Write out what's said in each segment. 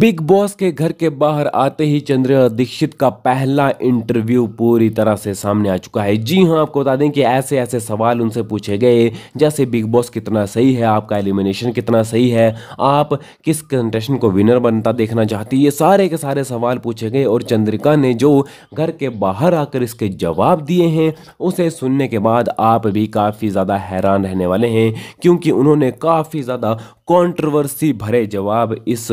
big Boss के घर के बाहर आते ही चंद्र दीक्षित का पहला इंटरव्यू पूरी तरह से सामने आ चुका है जी हाँ आपको बता दें कि ऐसे ऐसे सवाल उनसे पूछे गए जैसे बिग बॉस कितना सही है आपका एलिमिनेशन कितना सही है आप किस कंटेस्टेंट को विनर बनता देखना चाहती ये सारे के सारे सवाल पूछे गए और चंद्रिका ने जो घर के बाहर आकर इसके जवाब दिए हैं उसे सुनने के बाद आप भी काफ़ी ज़्यादा हैरान रहने वाले हैं क्योंकि उन्होंने काफ़ी ज़्यादा कॉन्ट्रवर्सी भरे जवाब इस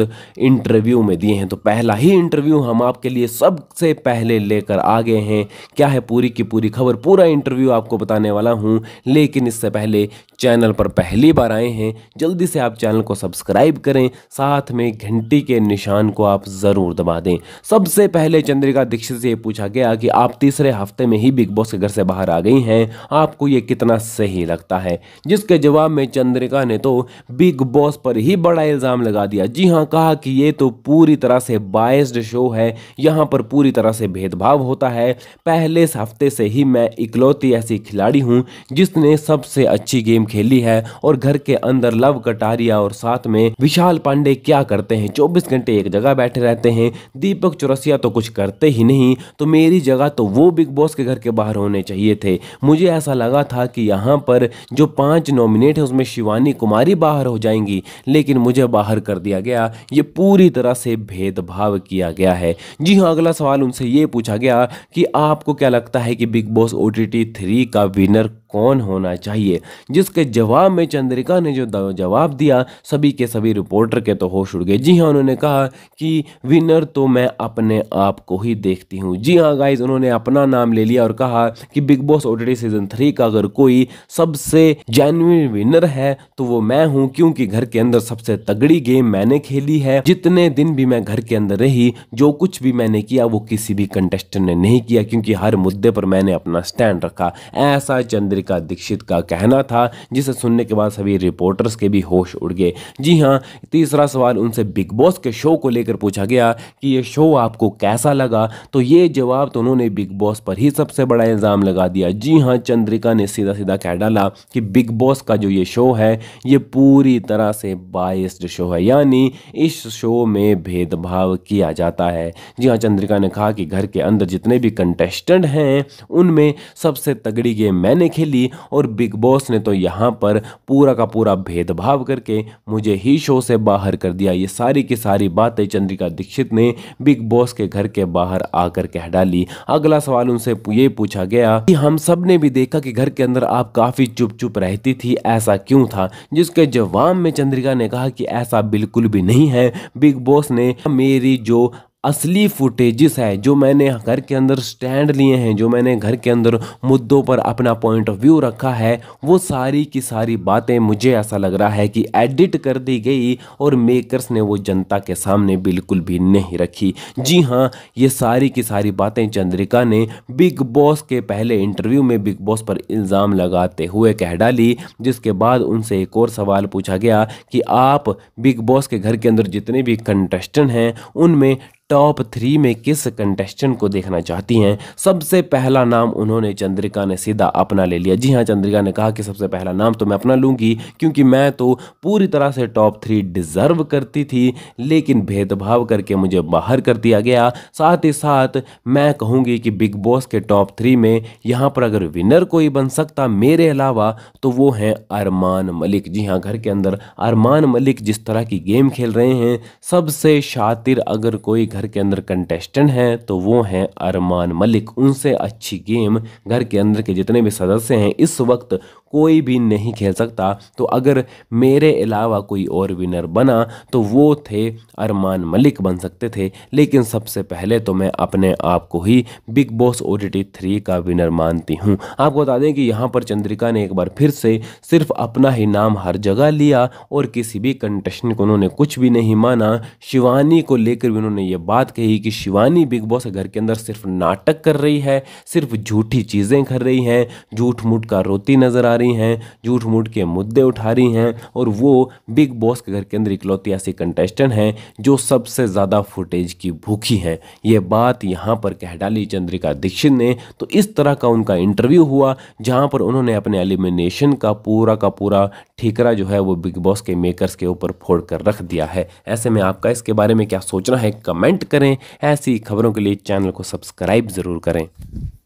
इंटरव्यू में दिए हैं तो पहला ही इंटरव्यू हम आपके लिए सबसे पहले लेकर आ गए हैं क्या है पूरी की पूरी खबर पूरा इंटरव्यू आपको बताने वाला हूँ लेकिन इससे पहले चैनल पर पहली बार आए हैं जल्दी से आप चैनल को सब्सक्राइब करें साथ में घंटी के निशान को आप ज़रूर दबा दें सबसे पहले चंद्रिका दीक्षित से ये पूछा गया कि आप तीसरे हफ्ते में ही बिग बॉस के घर से बाहर आ गई हैं आपको ये कितना सही लगता है जिसके जवाब में चंद्रिका ने तो बिग बॉस पर ही बड़ा इल्ज़ाम लगा दिया जी हाँ कहा कि ये तो पूरी तरह से बायस्ड शो है यहाँ पर पूरी तरह से भेदभाव होता है पहले हफ्ते से ही मैं इकलौती ऐसी खिलाड़ी हूँ जिसने सबसे अच्छी गेम खेली है और घर के अंदर लव कटारिया और साथ में विशाल पांडे क्या करते हैं चौबीस घंटे एक जगह बैठे रहते हैं दीपक चौरसिया तो कुछ करते ही नहीं तो मेरी जगह तो वो बिग बॉस के घर के बाहर होने चाहिए थे मुझे ऐसा लगा था कि यहाँ पर जो पांच नॉमिनेट है उसमें शिवानी कुमारी बाहर हो जाएंगी लेकिन मुझे बाहर कर दिया गया ये पूरी पूरी तरह से भेदभाव किया गया है जी हाँ अगला सवाल उनसे ये पूछा गया कि आपको क्या लगता है कि Bigg Boss O T three का विनर कौन होना चाहिए जिसके जवाब में चंद्रिका ने जो जवाब दिया सभी के सभी रिपोर्टर के तो होश उड़ गए जी हाँ उन्होंने कहा कि विनर तो मैं अपने आप को ही देखती हूँ जी हाँ गाइज उन्होंने अपना नाम ले लिया और कहा कि Bigg Boss OTT season three का अगर कोई सबसे जेन्युन विनर है तो वो मैं हूँ क्योंकि घर के अंदर सबसे तगड़ी गेम मैंने खेली है जितने दिन भी मैं घर के अंदर रही जो कुछ भी मैंने किया वो किसी भी कंटेस्टेंट ने नहीं किया क्योंकि हर मुद्दे पर मैंने अपना स्टैंड रखा ऐसा चंद्र चंद्रिका दीक्षित का कहना था जिसे सुनने के बाद सभी रिपोर्टर्स के भी होश उड़ गए जी हाँ तीसरा सवाल उनसे बिग बॉस के शो को लेकर पूछा गया कि ये शो आपको कैसा लगा तो ये जवाब तो उन्होंने बिग बॉस पर ही सबसे बड़ा इल्ज़ाम लगा दिया जी हाँ चंद्रिका ने सीधा सीधा कह डाला कि बिग बॉस का जो ये शो है ये पूरी तरह से बाइस्ड शो है यानी इस शो में भेदभाव किया जाता है जी हाँ चंद्रिका ने कहा कि घर के अंदर जितने भी कंटेस्टेंट हैं उनमें सबसे तगड़ी गेम मैंने खेली ली और बिग बॉस ने तो यहाँ पर पूरा का पूरा भेदभाव करके मुझे ही शो से बाहर कर दिया ये सारी की सारी बातें चंद्रिका दीक्षित ने बिग बॉस के घर के बाहर आकर कह डाली अगला सवाल उनसे ये पूछा गया कि हम सब ने भी देखा कि घर के अंदर आप काफ़ी चुप चुप रहती थी ऐसा क्यों था जिसके जवाब में चंद्रिका ने कहा कि ऐसा बिल्कुल भी नहीं है बिग बॉस ने मेरी जो असली फुटेजेस है जो मैंने घर के अंदर स्टैंड लिए हैं जो मैंने घर के अंदर मुद्दों पर अपना पॉइंट ऑफ व्यू रखा है वो सारी की सारी बातें मुझे ऐसा लग रहा है कि एडिट कर दी गई और मेकर्स ने वो जनता के सामने बिल्कुल भी नहीं रखी जी हाँ ये सारी की सारी बातें चंद्रिका ने बिग बॉस के पहले इंटरव्यू में बिग बॉस पर इल्ज़ाम लगाते हुए कह डाली जिसके बाद उनसे एक और सवाल पूछा गया कि आप बिग बॉस के घर के अंदर जितने भी कंटेस्टेंट हैं उनमें टॉप थ्री में किस कंटेस्टेंट को देखना चाहती हैं सबसे पहला नाम उन्होंने चंद्रिका ने सीधा अपना ले लिया जी हाँ चंद्रिका ने कहा कि सबसे पहला नाम तो मैं अपना लूँगी क्योंकि मैं तो पूरी तरह से टॉप थ्री डिज़र्व करती थी लेकिन भेदभाव करके मुझे बाहर कर दिया गया साथ ही साथ मैं कहूँगी कि बिग बॉस के टॉप थ्री में यहाँ पर अगर विनर कोई बन सकता मेरे अलावा तो वो हैं अरमान मलिक जी हाँ घर के अंदर अरमान मलिक जिस तरह की गेम खेल रहे हैं सबसे शातिर अगर कोई घर घर के अंदर कंटेस्टेंट हैं तो वो हैं अरमान मलिक उनसे अच्छी गेम घर के अंदर के जितने भी सदस्य हैं इस वक्त कोई भी नहीं खेल सकता तो अगर मेरे अलावा कोई और विनर बना तो वो थे अरमान मलिक बन सकते थे लेकिन सबसे पहले तो मैं अपने आप को ही Bigg Boss O T three का विनर मानती हूँ आपको बता दें कि यहाँ पर चंद्रिका ने एक बार फिर से सिर्फ अपना ही नाम हर जगह लिया और किसी भी कंटेस्टेंट को उन्होंने कुछ भी नहीं माना शिवानी को लेकर भी उन्होंने ये बात कही कि शिवानी बिग बॉस घर के अंदर सिर्फ नाटक कर रही है सिर्फ झूठी चीज़ें कर रही हैं झूठ मूठ का रोती नजर आ रही हैं झूठ मूठ के मुद्दे उठा रही हैं और वो बिग बॉस के घर के अंदर इकलौती ऐसी कंटेस्टेंट हैं जो सबसे ज़्यादा फुटेज की भूखी हैं ये बात यहाँ पर कह डाली चंद्रिका दीक्षित ने तो इस तरह का उनका इंटरव्यू हुआ जहाँ पर उन्होंने अपने एलिमिनेशन का पूरा का पूरा ठीकरा जो है वो बिग बॉस के मेकर्स के ऊपर फोड़ कर रख दिया है ऐसे में आपका इसके बारे में क्या सोचना है कमेंट करें ऐसी खबरों के लिए चैनल को सब्सक्राइब ज़रूर करें